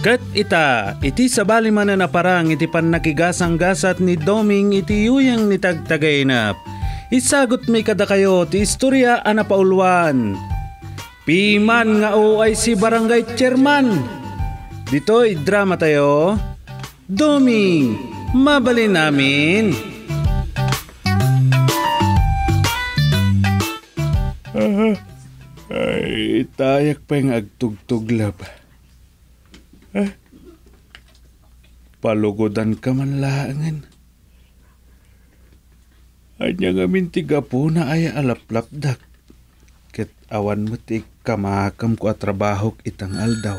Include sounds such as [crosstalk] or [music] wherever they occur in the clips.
Kat ita, iti sabali man na parang iti panakigasang gasat ni Doming iti yuyang ni tagtagaynap. Isagot mi kada kayo ti istorya anapaulwan. Piman nga o ay si barangay chairman. Dito'y drama tayo. Doming, mabali namin. uh Ay, tayak pa yung agtugtuglab. Eh, palugodan ka man laangan. Anya nga mintiga po na ay alaplapdak. Kit awan mo ti kamakam ko at trabahok itang aldaw.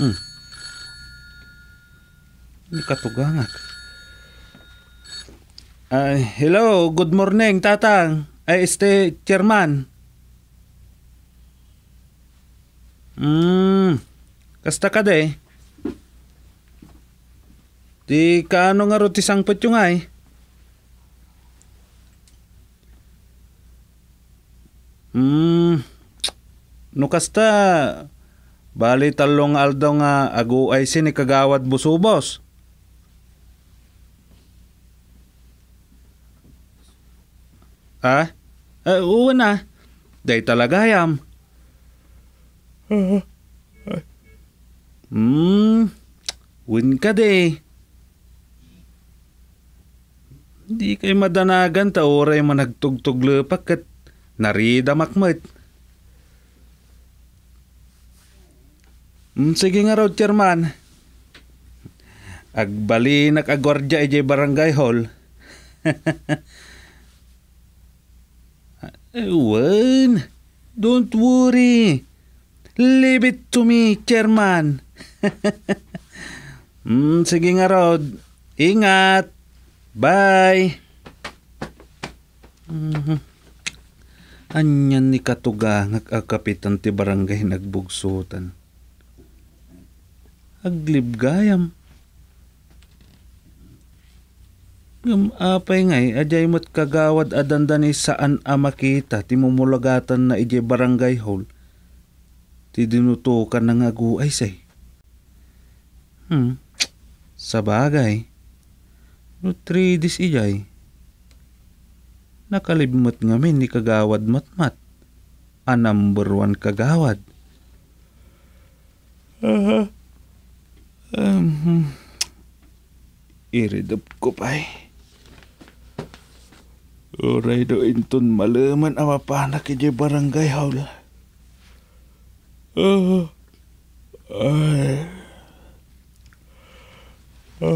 Hmm. Katugangak. Uh, hello, good morning, tatang. Ay, este, chairman. Hmm. Kasta ka de. Di kaano nga roti sangpot yung ay. Hmm. No kasta. Bali talong aldaw nga agu ay sinikagawad busubos. Ah? Uh, uwan na. Day talaga yam. Uh-huh. Hmm, win ka de. Di kay madanagan ta oray managtugtog lepak kat narida makmat. Hmm, sige nga raw, chairman. Agbali nakagwardya ije barangay hall. [laughs] Ewan, eh, don't worry. Leave it to me, chairman. [laughs] mm, sige nga, Rod. Ingat. Bye. Mm-hmm. Anyan ni Katuga nagkakapitan ti barangay nagbugsutan. Aglibgayam. Gamapay ngay, eh, ajay mo't kagawad adandani saan amakita ti mumulagatan na ije barangay hall. Ti dinutukan ng aguay say. Hmm. Sa bagay. No 3 dis ijay. Nakalibmat ngamin ni kagawad matmat. A number one kagawad. Uh-huh. Um, iridop ko pa eh. Uray do inton malaman ama mapanak ije barangay haula. Oh, ay. Di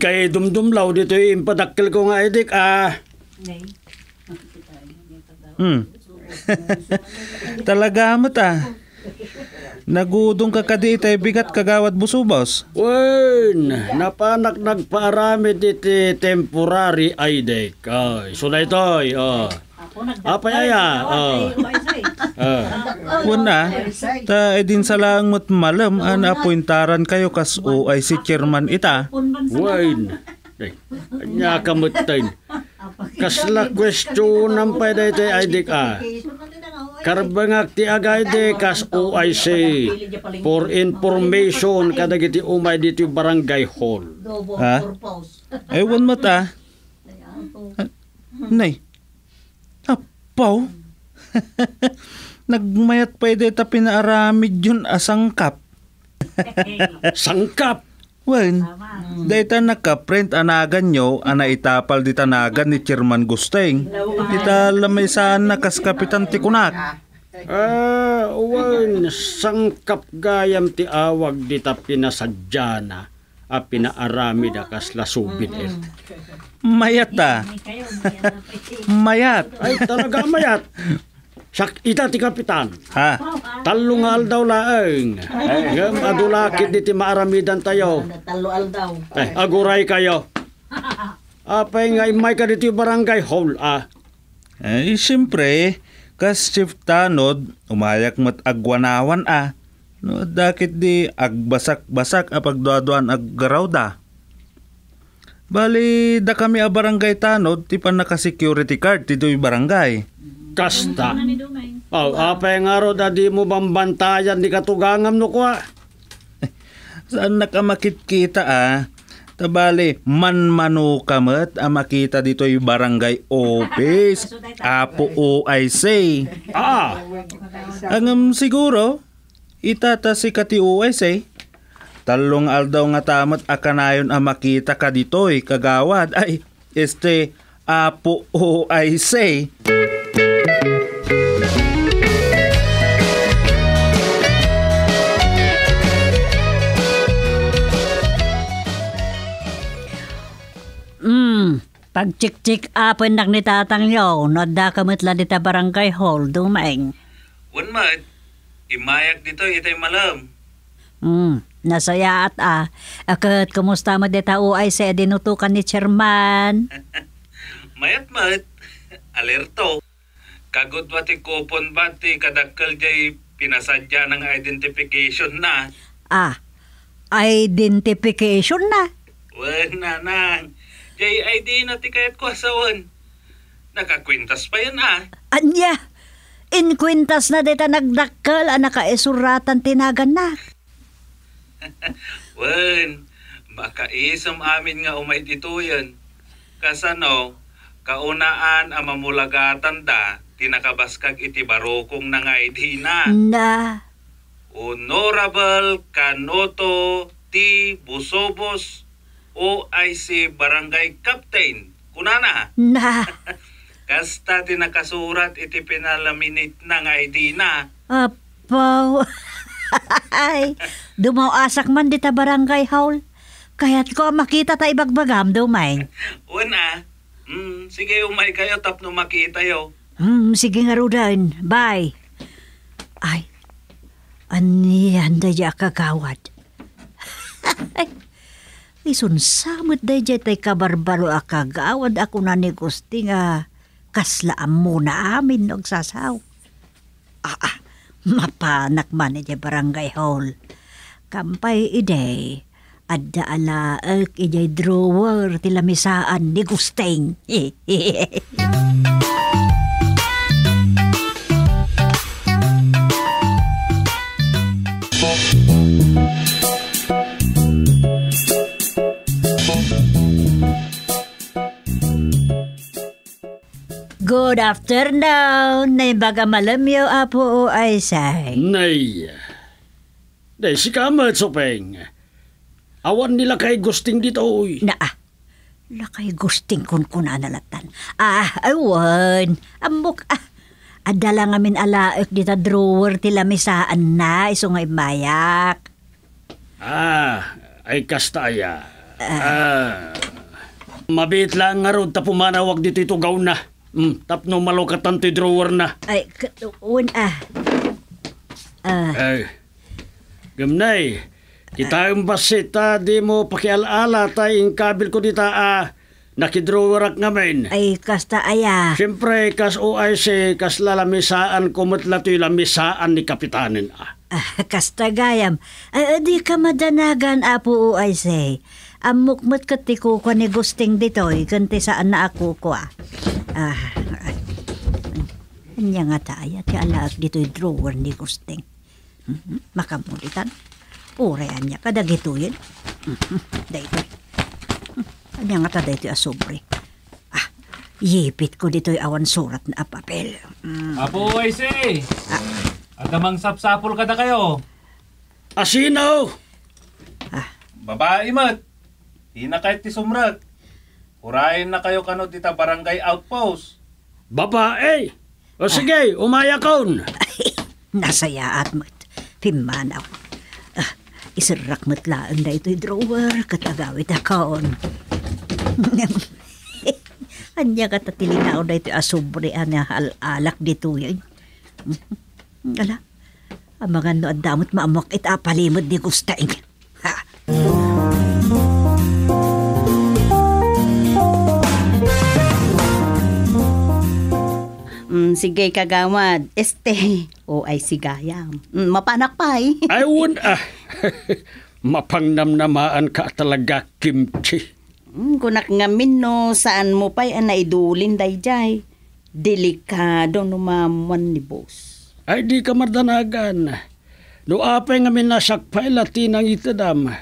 kay dumdumlaw dito yung padakkel ko nga edik ah. Hmm. Talaga mo ta. Nagudong ka kadi itay eh, bigat kagawad busubos. Wen, napanak nagparami diti temporary ay dek. Ay, sunay toy. Oh. Apay ah, aya. Oh. Uh. [laughs] Una, ta edin eh, sa laang matmalam an apointaran kayo kas o ay si chairman ita. Wen, eh, anya kamutin. [laughs] Kasla question ng pwede ito ay dik ah. Karbangak ti agay de kas OIC for information kadagiti umay dito barangay hall. Ha? Ewan ta. Nay. Apaw. [laughs] Nagmayat pa ta pinaaramid yun asangkap. sangkap. Well, Tama. Mm. nakaprint anagan nyo, ana itapal di tanagan ni Chairman Gusteng. Dita lamay saan nakaskapitan ti kunak. Ah, uwan, ah, sangkap gayam ti awag di dita pinasadya na a ah, pinaarami da kas lasubin mm-hmm. et. Mayat ta. Ah. [laughs] mayat. Ay, talaga mayat sak Sakita ti kapitan. Ha? Talungal daw laeng. Ngam adulakit diti maaramidan tayo. Talual daw. Eh, aguray kayo. apa nga imay ka barangay hall ah. Eh, eh siyempre, kas chief tanod, umayak mat agwanawan ah. No, dakit di agbasak-basak a ah, pagduaduan aggarawda Bali, da kami a ah, barangay tanod, ti pan naka security card, ti barangay kasta. Aw, oh, apay nga ro da mo bambantayan di katugangam no kwa. [laughs] Saan nakamakit kita ah? Tabali, manmano kamat ang ah, makita dito yung barangay office. [laughs] Apo o I say. Ah! Ang siguro, itata si kati o I say. Talong aldaw nga tamat akanayon ang makita ka dito kagawad. Ay, este, apo o I say. Pagcik-cik apon nak ni tatang yaw, nodda kamit la dita barangay hall, dumaing. Unmad, imayak dito itay malam. Hmm, nasaya at ah. Akat, kumusta mo dita uay sa dinutukan ni chairman? [laughs] Mayat mat, [laughs] alerto. Kagod wati kupon bati kadakkel jay pinasadya ng identification na. Ah, identification na? Wala na. JID na tikayat ko asawan. Nakakwintas pa yan ah. Anya, in na dita nagdakkel ang ah, nakaesuratan tinagan na. [laughs] Wen, makaisam amin nga umay dito yan. Kasano, kaunaan ang mamulagatan da, tinakabaskag iti barokong na nga ID na. Na. Honorable Kanoto T. Busobos o OIC Barangay Captain. Kunana. Na. [laughs] Kasta tinakasurat nakasurat iti pinalaminate ng ID na. Apaw. [laughs] Ay, dumauasak man di barangay haul. Kaya't ko makita ta ibagbagam dumay. [laughs] Una, mm, sige umay kayo tapno makita yo. Mm, sige nga rudan. Bye. Ay, ani aniyan da kagawad. Isun samot day jay tay kabarbaro akagawad ako na ni Gusti nga kaslaam mo na amin no sasaw. Ah, ah, mapanak man jay barangay hall. Kampay iday, adda ala ak ijay drawer tilamisaan misaan ni Gusting. [laughs] afternoon. Nay baga yo apo o ay say. Nay. Day si kamat sopeng. Awan nila kay gusting dito oy. Na ah. Lakay gusting kun kuna nalatan. Ah, awan. Amok ah. Adala nga min alaek dita drawer tila misaan na iso nga imayak. Ah, ay kastaya. Ah. ah. Mabit lang nga ron ta pumanawag dito ito gaw na. Mm, tapno malukatan ti drawer na. Ay, katuon ah. Ah. Ay, gamnay. Kita yung basita, di mo pakialala tay yung kabil ko dita ah. Nakidrawer ak ngamin. Ay, kasta aya. Ah. Siyempre, kas si kas lalamisaan, kumutla to'y lamisaan ni Kapitanin ah. Ah, kasta gayam. Ay, ah, di ka madanagan, apo OIC amukmut kat ti kuko ni gusting ditoy kanti saan na ako ko ah. ah. Ah, Anya nga tayo ti alaag dito'y drawer ni gusting. Mm-hmm. Makamulitan. Urayan niya kadagituyin. Mm-hmm. Daytoy. Mhm, anya nga ta daytoy asobre. Ah, ah, yipit ko dito'y awan surat na papel. Mm. Apo, Isi! Ah. At sapsapol ka na kayo. Asinaw! Ah. Babae, mat. Di na kahit ti sumrag. Urayin na kayo kano dita barangay outpost. Babae! Eh! O sige, umaya kaon. Ay, [laughs] nasaya at mat. Pimanaw. Ah, isirrak matlaan na ito'y drawer katagawit na kaon. [laughs] Anya ka tatilinaw na ito'y asubre na alak dito yun. Eh. Ala, ang mga no, ang damot maamak itapalimod ni Gustain. Mm, sige kagawad, este, [laughs] o oh, ay sigayam. Mm, mapanak pa eh. [laughs] I would, ah, [laughs] mapangnamnamaan ka talaga, kimchi. Mm, kunak nga no, saan mo pa'y ang ah, naidulin, dayjay. Delikado no numamuan ni boss. Ay, di ka mardanagan. No apay ngamin nasakpay latin ang itadam.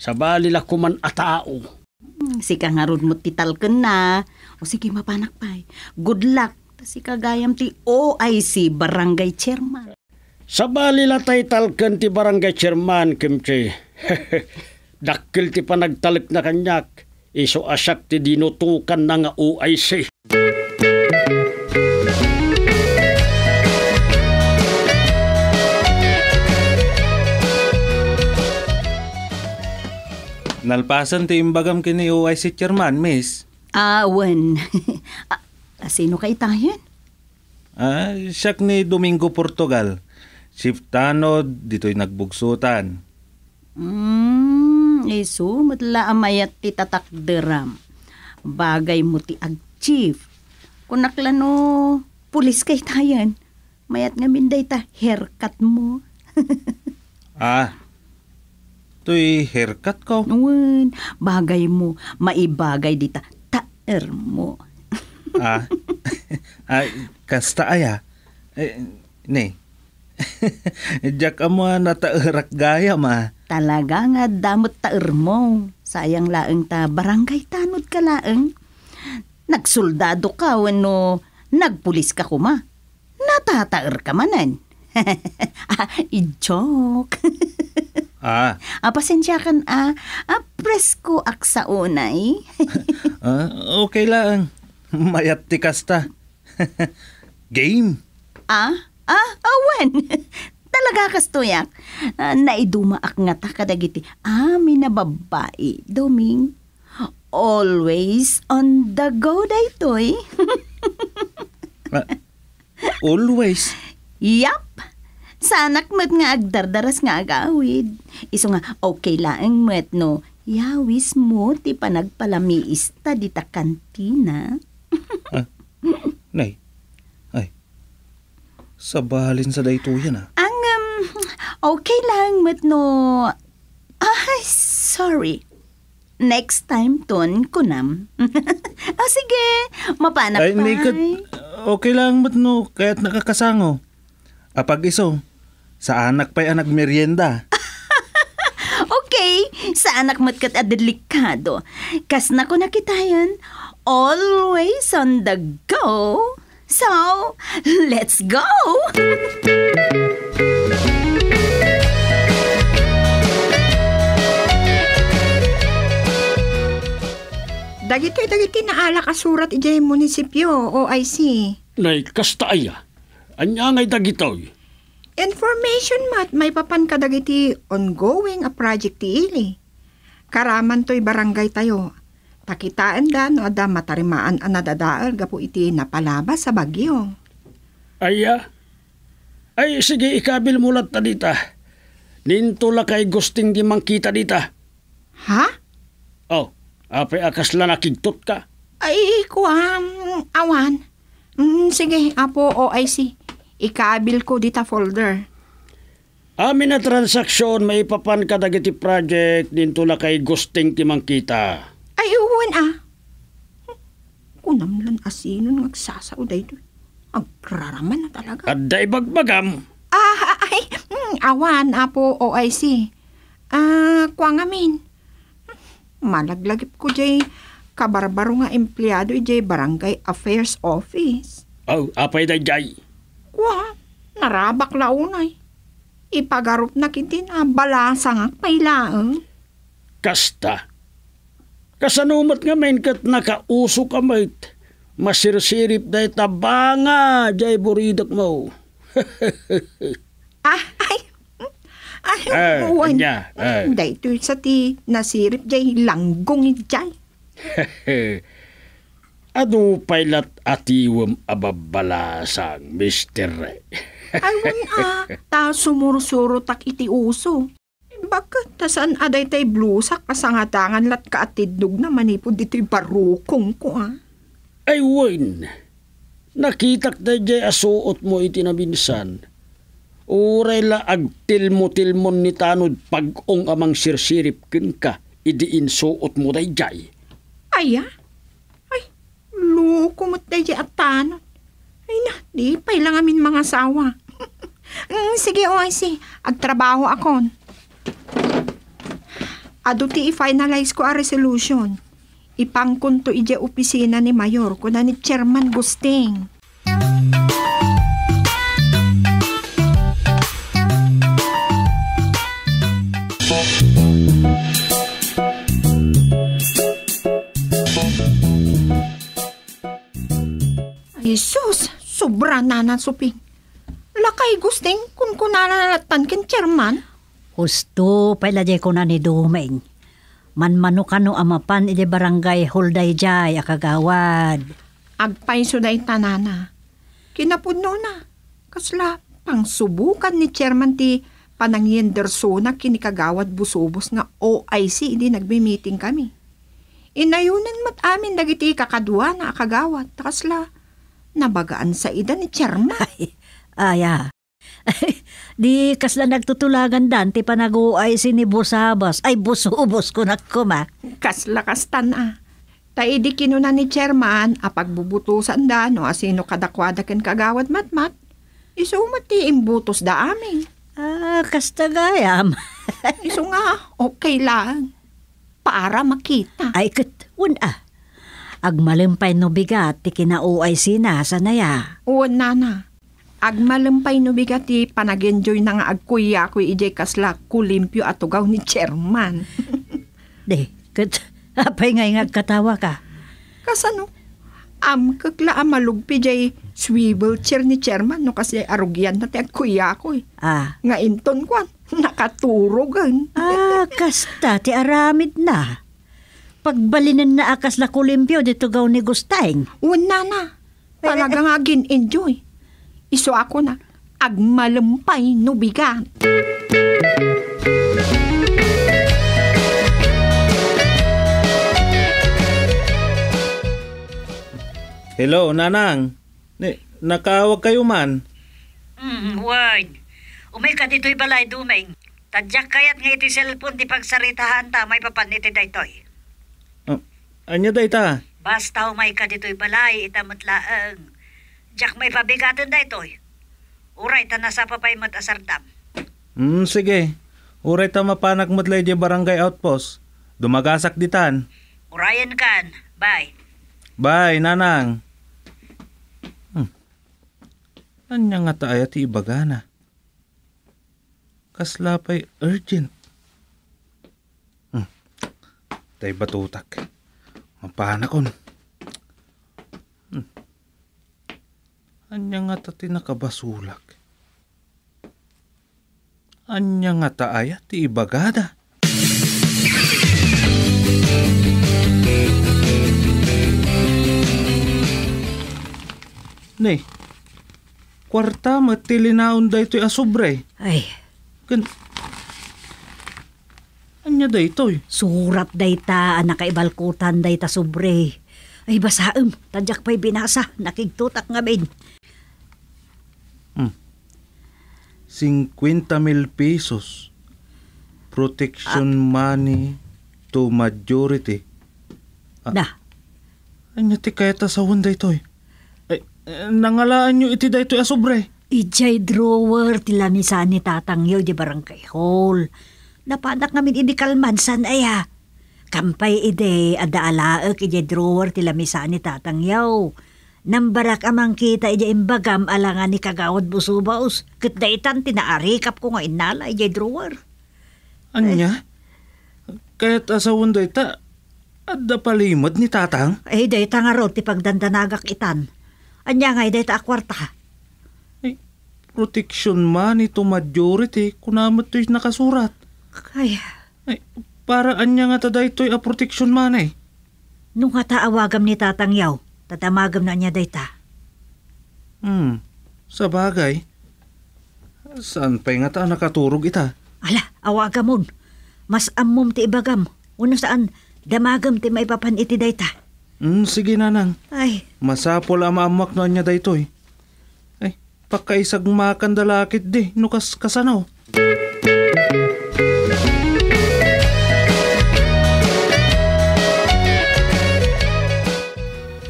Sabali la kuman atao. Mm, sika nga ron mo titalken na. O sige, mapanak pa'y. Good luck si kagayam ti OIC Barangay Chairman. Sa balila tay talkan ti Barangay Chairman, Kimchi. [laughs] Dakil ti panagtalik na kanyak, iso asak ti dinutukan na nga OIC. Nalpasan ti imbagam kini OIC Chairman, Miss. Ah, Awan. [laughs] Ah, Ah, sino ka itahin? Ah, siyak ni Domingo Portugal. Shiftano, dito'y nagbugsutan. Mm, iso, matla amayat ti tatakderam. Bagay mo ti ag chief. Kunakla no, pulis kay tayan. Mayat nga minday ta haircut mo. [laughs] ah, to'y haircut ko? Uwan, bagay mo, maibagay dita taer mo. [laughs] Ah, [laughs] ah kasta aya. Ah. Eh, ne. Jack [laughs] amo ah, na taarak gaya ma. Ah. Talaga nga damot taer mo. Sayang laeng ta barangay tanod ka laeng. Nagsuldado ka wano nagpulis ka kuma. Natataer ka manan. ah, i-joke. Ah. Ah, pasensya kan ah. Ah, presko aksa unay. ah, okay lang. [laughs] Mayatikas ta. [laughs] Game. Ah? Ah, awan. Ah, [laughs] Talaga kas tuyak. Uh, ah, naidumaak nga ta kadagiti. Amin na babae, Doming. Always on the go daytoy. uh, always? Yap. Sanak met nga agdardaras nga agawid. Iso nga, okay laeng met no. Yawis mo, ti panagpalamiis ta di ta kantina ah, [laughs] nay, ay, sabalin sa daytoyan ah. Ang, um, okay lang, no. Ay, sorry. Next time, ton, kunam. [laughs] ah, sige, mapanap Ay, nay, okay lang, no, kaya't nakakasango. Apag ah, iso, sa anak pa'y anak merienda. [laughs] okay, sa anak matkat adelikado. Kas na ko nakita yan, always on the go. So, let's go! Dagiti dagiti na ala kasurat ijay munisipyo o IC. Nay kasta aya. Anya ngay dagitoy. Information mat may papan kadagiti ongoing a project ti ili. Karaman to'y barangay tayo Takitaan da no da matarimaan ang nadadaal gapo iti napalaba sa bagyo. Aya, ay sige ikabil mulat ta dita. Nintula kay gusting di mangkita dita. Ha? Oh, ape akas la nakigtot ka. Ay, kuam, awan. Mm, sige, apo o ay si. Ikaabil ko dita folder. Amin na transaksyon maipapan ka dagiti project nintula kay gusting ti mangkita. Ay, uwan ah. Kunam lan asinon ngagsasao day doon. Agraraman na talaga. Aday bagbagam. Ah, ah ay, mm, awan apo OIC. Ah, kwangamin. Malaglagip ko jay kabarbaro nga empleyado eh, jay barangay affairs office. Oh, apay day jay. Kwa, narabak launay. Eh. Ipagarup na kitin ang balasa nga pailaan. Kasta, Kasanumat nga main kat nakauso ka mait. Masirsirip day tabanga jay buridak mo. [laughs] ah, ay. Ay, ay eh, buwan. Niya, eh. ay. Day to sa ti nasirip jay langgong jay. ano [laughs] pailat atiwam ababalasang, Mr. Ray? Ay, wala. [laughs] Ta sumursuro tak iti uso. Bakit tasaan aday tay blusak kasangatangan lat kaatidnog na manipod eh. dito'y barukong ko ah. Ay Wayne, nakitak na jay asuot mo itinabinsan. Uray la agtilmo-tilmon ni tanod pagong amang sirsirip kin ka, idiin suot mo day jay. Aya? Ah. Ay, loko mo day jay at tanod. Ay na, di pa lang amin mga sawa. [laughs] mm, sige, oy, oh, si. Agtrabaho akon. Aduti i-finalize ko a resolution. Ipangkon to ije opisina ni Mayor ko na ni Chairman Gusting. Jesus, sobra na suping. Lakay Gusting, kung kunala natan kin chairman. Usto, pailajay ko na ni Dumeng. Manmano ka no amapan ide barangay Holday Jay akagawad. Agpaiso na itanana. Kinapudno na. Kasla, pangsubukan ni chairman ti panangyenderso panangyindersona kinikagawad busubos nga OIC hindi nagmi-meeting kami. Inayunan mat amin dagiti kakadwa na akagawad. Kasla, nabagaan sa ida ni chairman. [laughs] Ay, aya, [laughs] di kasla nagtutulagan dan, ti si ni Busabas. Ay, busubos [laughs] ko kuma. Kasla kastan ah. Taidi kinuna ni chairman, apagbubutusan da no asino kadakwada ken kagawad matmat. Isumati imbutos da amin. Ah, kastagayam. [laughs] Iso nga, okay lang. Para makita. Ay, kat, una. Ah. Agmalimpay no bigat, ti kinauay sinasa na ya. Uwan na na agmalumpay no bigati panag-enjoy na nga agkuya ko ije kasla kulimpyo at tugaw ni chairman. [laughs] De, kat, apay nga nga katawa ka. Kasano? Am kakla amalugpi jay swivel chair ni chairman no kasi arugyan na ti agkuya ko eh. Ah. Nga inton kwan, [laughs] nakaturogan. ah, kasta ti aramid na. Pagbalinan na akas la kulimpyo dito gaw ni Gustaing. Una na. Eh, eh, Talaga nga gin-enjoy Iso ako na agmalumpay no Hello, nanang. Ni, nakawag kayo man. Mm, why? Umay ka dito'y balay duming. Tadyak kayat nga ito'y cellphone di pagsaritahan ta, may papaniti da ito'y. Uh, oh, anya da ita? Basta umay ka dito'y balay, itamutlaang. Jack may pabigatan da itoy. Eh. Uray ta nasa papay matasardam. Hmm, sige. Uray ta mapanag matlay di barangay outpost. Dumagasak ditan. Urayan kan. Bye. Bye, nanang. Hmm. Anya nga taaya ti ibagana. Kaslapay urgent. Hmm. Tay batutak. Mapanakon. Anya nga ta tinakabasulak. Anya nga ta ayat ti ibagada. Ne, kwarta matilinaon da ito'y asubre. Ay. Gan... Anya da ito'y? Surat da ita, nakaibalkutan da ita subre. Ay basaem, tadyak pa'y binasa, nakigtutak nga ben. 50 mil pesos protection ah. money to majority. Ah. Da. Ay, nati kaya ta sa hunday ito eh. Ay, eh, nangalaan nyo iti dayto ya eh, sobre. Ijay drawer ti ni ni tatang yaw di barangay hall. Napanak namin ini kalmansan ay ha. Kampay ide adaalaak ijay drawer ti mi ni tatang yaw Nambarak amang kita ija imbagam alangan ni kagawad busubaos. Kat daitan tinaarikap ko nga inala ija drawer. Anya? Eh, Kaya't asawon daita, adda palimod ni tatang? Eh, daita nga ti pagdandanagak itan. Anya nga, daita akwarta. Eh, protection man ni majority kunamat to'y nakasurat. Kaya? Eh, para anya nga ta daytoy a protection man eh. Nung nga ni tatang yaw, Tatamagam na niya dayta. Hmm, sa bagay. Saan pa nga ta nakaturog ita? Ala, awaga mon. Mas ammom ti ibagam. Uno saan, damagam ti maipapan iti dayta. Hmm, sige na nang. Ay. Masapol ang maamak na niya daytoy. Ay, pakaisag makandalakit di, nukas kasanaw. Music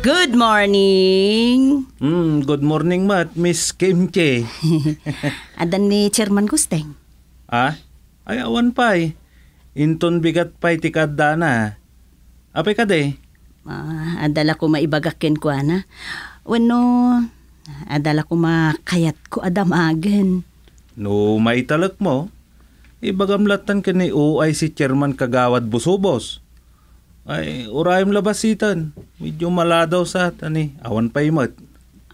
Good morning! Mm, good morning, Mat. Miss Kimche. [laughs] Adan ni Chairman Gusteng. Ah? Ayawan awan pa eh. Inton bigat pa da na. Apay ka de? Ah, adala ko maibagakin ko, ana. Wano, adala ko makayat ko adamagen. No, may mo. Ibagamlatan ka ni OI si Chairman Kagawad Busubos. Ay, urayam labasitan. Medyo mala daw sa tani. Awan pa imat.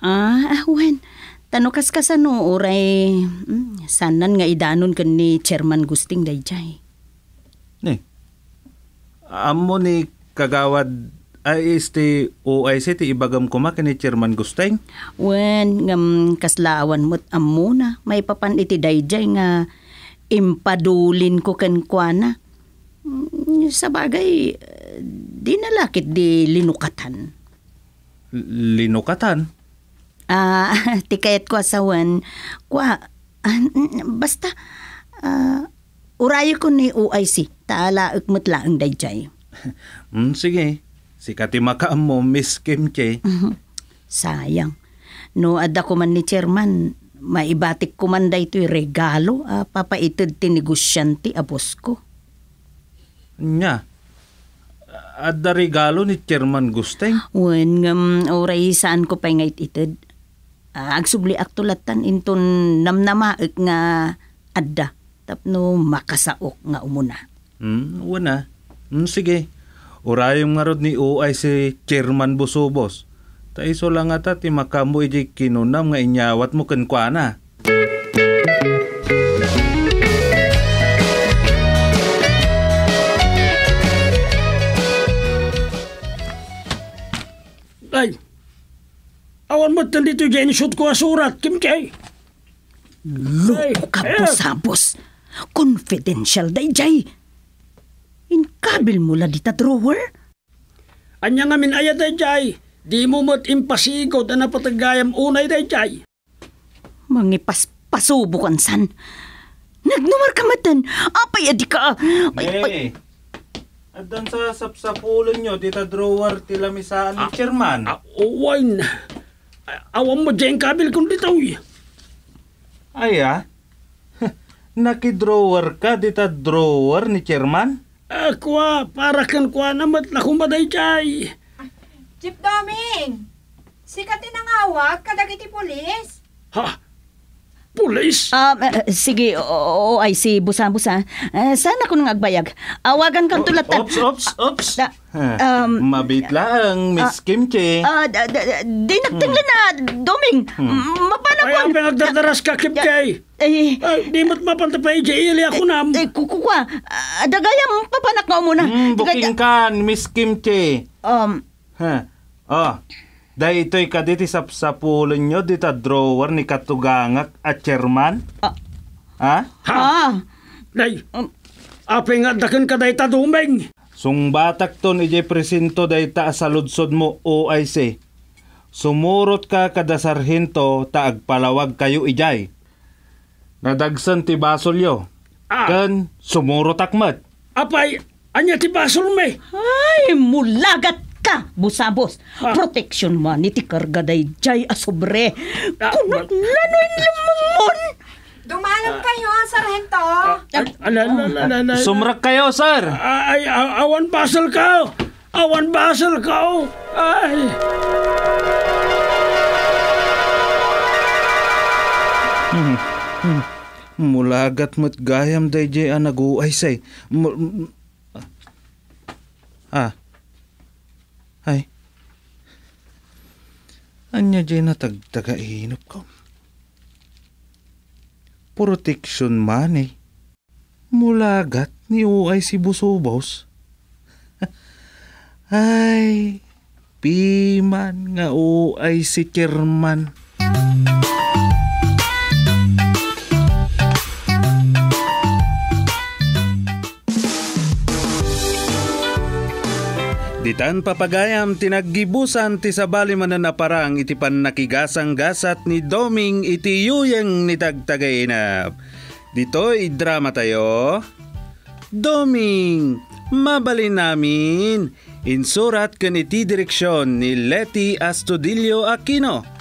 Ah, awan. Tano kaskasan no, uray. Hmm, sanan nga idanon kan ni Chairman Gusting Dayjay. Ne. Amo ni kagawad ay este OIC ti ibagam ko ma ni Chairman Gusting. Wen ngam kaslaawan mo't ammo na may papan iti dayjay nga impadulin ko ken kuana. Mm, sa bagay di nalakit di linukatan. Linukatan? Ah, uh, [laughs] tikayat ko asawan. Kwa, uh, basta, uh, urayo ko ni UIC. Taala, Taalaak ang dayjay. [laughs] mm, sige. Si Katimakaan mo, Miss Kim Che. Mhm. Sayang. No, ada ko man ni chairman, maibatik ko man da ito'y regalo, uh, papaitid ti negosyante, abos ko. Nya, at da regalo ni Chairman Gusteng. Wen, ngam, oray saan ko pa nga ititid. Ah, agsubli ak tulatan inton namnamaik nga adda tapno makasaok nga umuna. Hmm, wala. Hmm, sige. Urayong marod ni OI si Chairman Busobos. Taiso lang ata ti makambo iji kinunam nga inyawat mo kenkwana. Awan mo tan dito dyan, ko ang surat, Kim Jai. Loko ka, eh. busabos. Confidential day, Jai. Inkabil mo la dita drawer. Anya nga min ayat day, eh, Jai. Di mo mo't impasigaw na napatagayam unay day, eh, Jai. Mangipaspasubukan san. Nagnumar ka matan. Apay, adi ka. Ay, hey. ay. At sa sapsapulo nyo, dita drawer tila misaan ni ah, chairman. Ah, uwan. Awam mo dyan kabil kong ditaw eh. Ay ah? [laughs] Nakidrawer ka dita drawer ni chairman? Ah, kuwa, para kan kuwa namat na kumaday chay. Chief Doming, sikat tinangawag kadagiti pulis. Ha? Pulis? Ah, uh, sige, oo, ay si busa-busa. Uh, eh, sana ko nang agbayag. Awagan kang tulatan. Ops, ops, ops. Eh, um, Mabit lang, Miss uh, Kimchi. Ah, uh, dinagting hmm. na, Doming. Hmm. Mapanagwan. Ay, pinagdadaras ka, Kimchi. Ay, eh, eh. ay, ah, di mo't mapantapay, Jaili ako na. Ay, kukuha. Adagayang ah, papanak na muna. Hmm, buking ka, Miss Kimchi. Um. Ha. Oh. Dahil ito'y kaditi sa sapulon nyo, dita drawer ni Katugangak at chairman? Ah. Ha? Ha? Ah. Day, um, aping ka ka ta, tadumeng. Sung batak ton ije presinto dayta sa ludsod mo OIC. Sumurot ka kada sarhento taag palawag kayo ijay. Nadagsan ti basolyo. Ah. Kan sumurot akmat. Apay, anya ti basol me. Ay, mulagat ka, busabos. Ah. Protection man iti karga day dayjay asobre. Ah, Kunot ah, lanoy limon Dumalang ah. kayo, ah, sarhento. Anan, ah, Sumrak kayo, sir. Ay, awan basal ka. Awan basal ka. Oh. Ay. Hmm, hmm, hmm. Mulagat mo't gayam day jay anagu ay say. M- ah. Ay. Anya jay natagtaga inop ko protection money eh. mula gat ni UIC si Busobos. [laughs] Ay, piman nga UIC si Chairman. Itan papagayam tinaggibusan ti sabali mananaparang iti pannakigasang gasat ni Doming iti yuyeng ni tagtagainap. Dito idrama tayo. Doming, mabali namin. Insurat kan iti direksyon ni Leti Astudillo Aquino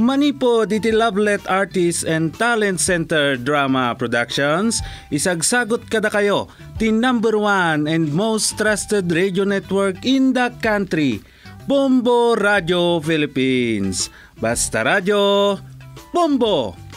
Manipo diti Lovelet Artists and Talent Center Drama Productions, isagsagot kada kayo ti number one and most trusted radio network in the country, Bombo Radio Philippines. Basta Radio, Bombo!